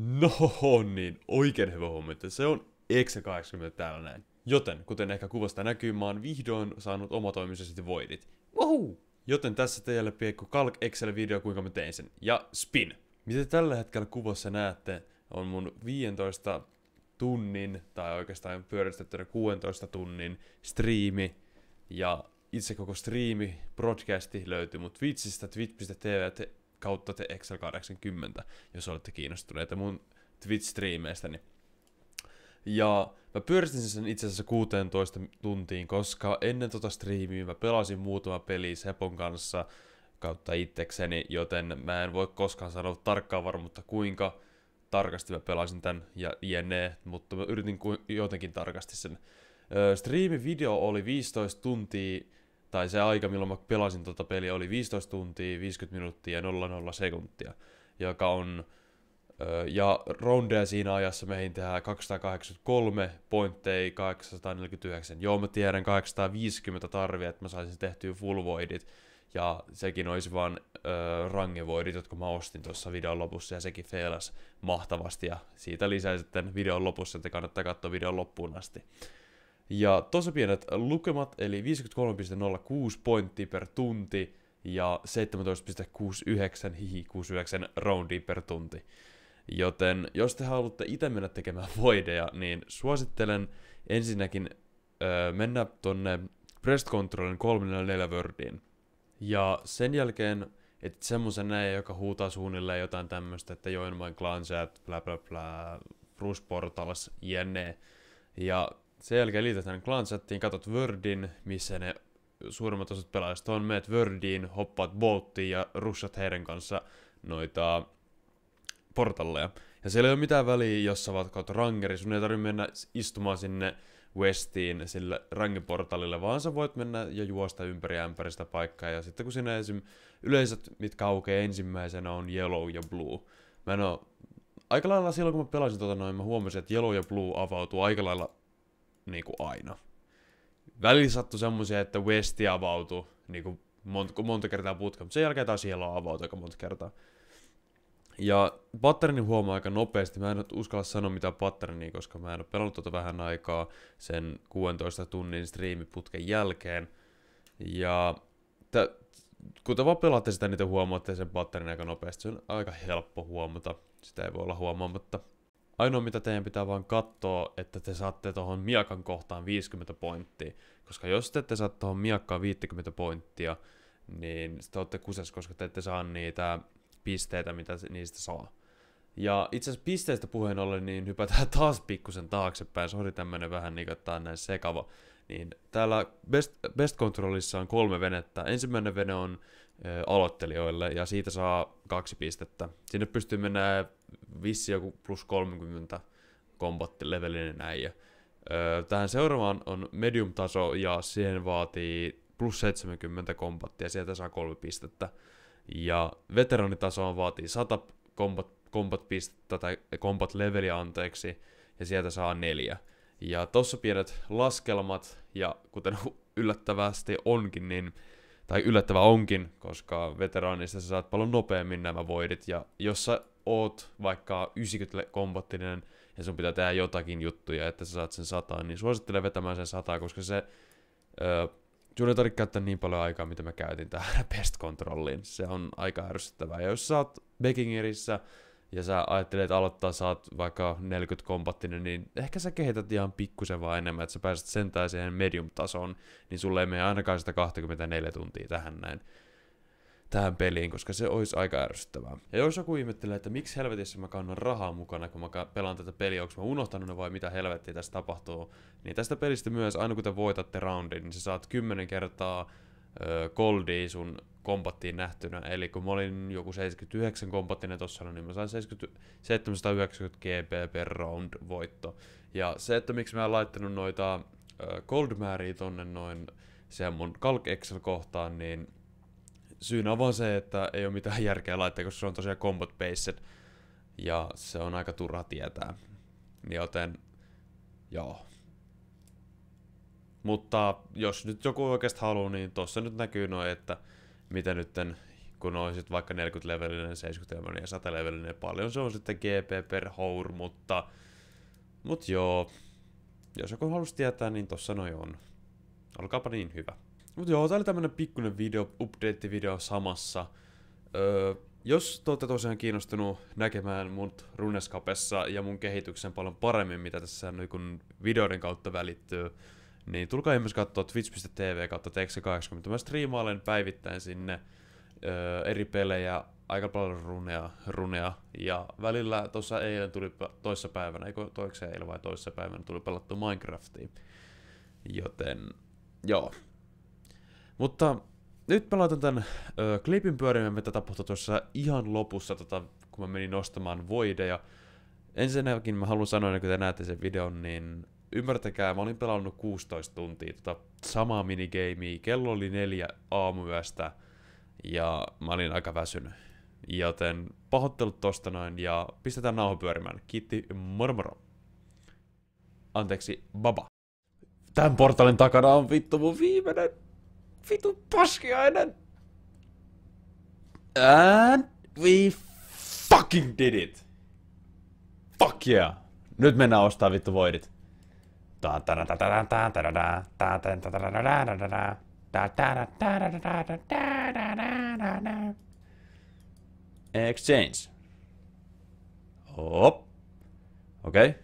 No niin, oikein hyvä että Se on x 80 täällä näin. Joten, kuten ehkä kuvasta näkyy, mä oon vihdoin saanut omatoimisesti voidit. Woohoo! Joten tässä teille pieni kalk Excel-video, kuinka mä tein sen. Ja spin! Mitä tällä hetkellä kuvassa näette, on mun 15 tunnin, tai oikeastaan pyöristettynä 16 tunnin striimi. Ja itse koko striimi, broadcasti löytyy mut Twitchistä, twitch.tv kautta te Excel 80, jos olette kiinnostuneita mun Twitch-striimeistäni. Niin- ja mä pyöristin sen itse asiassa 16 tuntiin, koska ennen tota striimiä mä pelasin muutama peli Sepon kanssa kautta itsekseni, joten mä en voi koskaan sanoa tarkkaa varmuutta kuinka tarkasti mä pelasin tämän ja jne, mutta mä yritin jotenkin tarkasti sen. Öö, striimivideo oli 15 tuntia tai se aika, milloin mä pelasin tuota peliä, oli 15 tuntia, 50 minuuttia ja 00 sekuntia, joka on, ja roundeja siinä ajassa meihin tehdään 283 pointteja, 849. Joo, mä tiedän 850 tarvii, että mä saisin tehtyä full voidit, ja sekin olisi vaan äh, rangevoidit, jotka mä ostin tuossa videon lopussa, ja sekin feilas mahtavasti, ja siitä lisää sitten videon lopussa, että kannattaa katsoa videon loppuun asti. Ja tosi pienet lukemat, eli 53,06 pointti per tunti ja 17,69 hihi 69 roundi per tunti. Joten jos te haluatte itse mennä tekemään voideja, niin suosittelen ensinnäkin öö, mennä tonne Breast Controlin 34 Wordiin. Ja sen jälkeen että semmoisen näin, joka huutaa suunnilleen jotain tämmöistä, että join vain glancet, bla bla bla, Bruce Portals, jne. Ja sen jälkeen liitetään klansettiin katot Wordin, missä ne suurimmat osat pelaajista on. Meet Wordiin, hoppaat bolttiin ja rushat heidän kanssa noita portalleja. Ja siellä ei ole mitään väliä, jos sä vaat rangeri. Sun ei tarvitse mennä istumaan sinne Westiin sille rangiportalille, vaan sä voit mennä ja juosta ympäri ämpäristä paikkaa. Ja sitten kun sinä esim. yleiset, mitkä aukeaa ensimmäisenä, on yellow ja blue. Mä en oo... Aika lailla silloin, kun mä pelasin tota noin, mä huomasin, että yellow ja blue avautuu aika lailla niin kuin aina. Välillä sattui semmoisia, että Westi avautui niin kuin monta, monta kertaa putka, mutta sen jälkeen taas siellä on avautu aika monta kertaa. Ja patterni huomaa aika nopeasti. Mä en uskalla sanoa mitään patternia, koska mä en ole pelannut tuota vähän aikaa sen 16 tunnin striimiputken jälkeen. Ja tä, kun te vaan pelaatte sitä, niin te huomaatte sen patternin aika nopeasti. Se on aika helppo huomata. Sitä ei voi olla huomaamatta. Ainoa mitä teidän pitää vaan katsoa, että te saatte tuohon miakan kohtaan 50 pointtia. Koska jos te ette saa tuohon miakkaan 50 pointtia, niin te olette kusessa, koska te ette saa niitä pisteitä, mitä niistä saa. Ja itse asiassa pisteistä puheen ollen, niin hypätään taas pikkusen taaksepäin. Sori tämmönen vähän niin että tää on näin sekava. Niin täällä Best, Best Controlissa on kolme venettä. Ensimmäinen vene on ö, aloittelijoille ja siitä saa kaksi pistettä. Sinne pystyy mennä vissi joku plus 30 levelinen äijä. tähän seuraavaan on medium-taso ja siihen vaatii plus 70 kombattia, sieltä saa kolme pistettä. Ja veteranitasoon vaatii 100 kombat, kombat pistettä tai kombat leveliä anteeksi, ja sieltä saa neljä. Ja tossa pienet laskelmat, ja kuten yllättävästi onkin, niin, tai yllättävä onkin, koska veteraanista sä saat paljon nopeammin nämä voidit, ja jos sä oot vaikka 90 kombattinen, ja sun pitää tehdä jotakin juttuja, että sä saat sen sataan, niin suosittelen vetämään sen sataa, koska se öö, Sinun ei tarvitse käyttää niin paljon aikaa, mitä mä käytin tähän pest kontrolliin. Se on aika ärsyttävää. Ja jos sä oot Bekingerissä, ja sä ajattelet aloittaa, saat vaikka 40 kompattinen, niin ehkä sä kehität ihan pikkusen vaan enemmän, että sä pääset sentään siihen medium-tasoon, niin sulle ei mene ainakaan sitä 24 tuntia tähän näin tähän peliin, koska se olisi aika ärsyttävää. Ja jos joku ihmettelee, että miksi helvetissä mä kannan rahaa mukana, kun mä pelaan tätä peliä, onko mä unohtanut ne vai mitä helvettiä tässä tapahtuu, niin tästä pelistä myös, aina kun te voitatte roundin, niin sä saat 10 kertaa ö, goldia sun kompattiin nähtynä. Eli kun mä olin joku 79 kompattinen tuossa, niin mä sain 70, 790 GB per round voitto. Ja se, että miksi mä en laittanut noita gold määriä tonne noin siihen mun Kalk Excel-kohtaan, niin syynä on vaan se, että ei ole mitään järkeä laittaa, koska se on tosiaan combat based ja se on aika turha tietää. Joten, joo. Mutta jos nyt joku oikeasti haluaa, niin tossa nyt näkyy noin, että mitä nytten, kun olisit vaikka 40-levelinen, 70-levelinen ja 100-levelinen, niin paljon se on sitten GP per hour, mutta mut joo, jos joku halusi tietää, niin tossa noin on. Olkaapa niin hyvä. Mut joo, tää oli tämmönen pikkunen video, update-video samassa. Öö, jos te olette tosiaan kiinnostunut näkemään mut runescapessa ja mun kehityksen paljon paremmin, mitä tässä niin kun videoiden kautta välittyy, niin tulkaa ihmeessä katsoa twitch.tv kautta tx 80 Mä striimaalen päivittäin sinne öö, eri pelejä, aika paljon runea, runea. Ja välillä tuossa eilen tuli toissa päivänä, eikö toiksi eilen vai toissa päivänä tuli pelattu Minecraftiin. Joten, joo. Mutta nyt mä laitan tämän ö, klipin pyörimään, mitä tapahtui tuossa ihan lopussa, tota, kun mä menin nostamaan voideja. Ensinnäkin mä haluan sanoa, että niin kun te näette sen videon, niin ymmärtäkää, mä olin pelannut 16 tuntia tota samaa minigamea, kello oli neljä aamuyöstä ja mä olin aika väsynyt. Joten pahoittelut tosta noin ja pistetään nauho pyörimään. Kiitti, moro moro. Anteeksi, baba. Tämän portalin takana on vittu mun viimeinen vittu paskiainen. And we fucking did it. Fuck yeah. Nyt mennään ostaa vittu voidit. Exchange. Hop. Okei. Okay.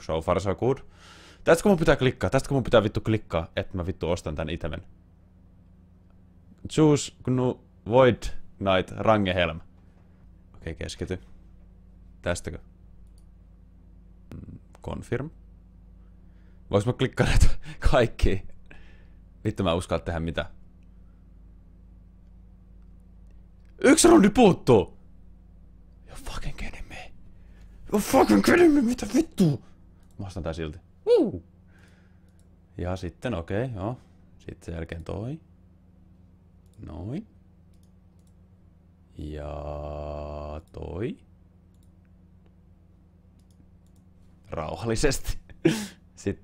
So far so good. Tästäkö mun pitää klikkaa? Tästäkö mun pitää vittu klikkaa, että mä vittu ostan tän itemen? Choose Gnu Void Knight Rangehelm. Okei, okay, keskity. Tästäkö? Confirm. Voinko mä näitä kaikki? Vittu mä uskalla tehdä mitä. Yksi rundi puuttuu! You're fucking kidding me. You're fucking kidding me, mitä vittu? Mä ostan tää silti. Uh. Ja sitten, okei, okay, joo. Sitten sen jälkeen toi. Noin. Ja toi. Rauhallisesti. Sitten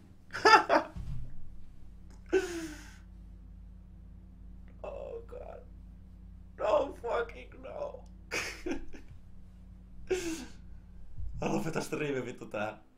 tästä riivi vittu tähän.